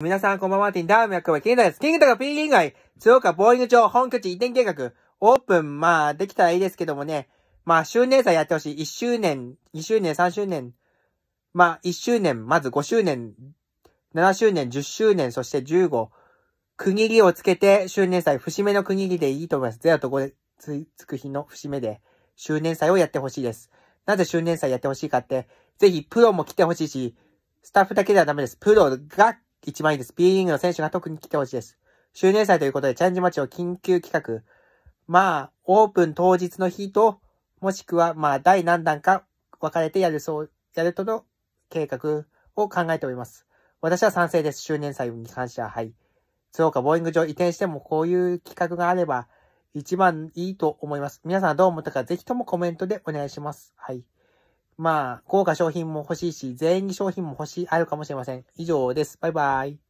皆さんこんばんは、ティンダーム役場、キングダです。キングダが P リーグ外、強化ボーリング場本拠地移転計画、オープン、まあ、できたらいいですけどもね、まあ、周年祭やってほしい。1周年、2周年、3周年、まあ、1周年、まず5周年、7周年、10周年、そして15、区切りをつけて、周年祭、節目の区切りでいいと思います。0と5でつつく日の節目で、周年祭をやってほしいです。なぜ周年祭やってほしいかって、ぜひプロも来てほしいし、スタッフだけではダメです。プロが一番いいです。B リーグの選手が特に来てほしいです。周年祭ということで、チャンジマッチを緊急企画。まあ、オープン当日の日と、もしくは、まあ、第何弾か分かれてやるそう、やるとの計画を考えております。私は賛成です。周年祭に関しては、はい。鶴岡ボーイング場移転してもこういう企画があれば一番いいと思います。皆さんどう思ったかぜひともコメントでお願いします。はい。まあ、豪華商品も欲しいし、全員に商品も欲しい、あるかもしれません。以上です。バイバイ。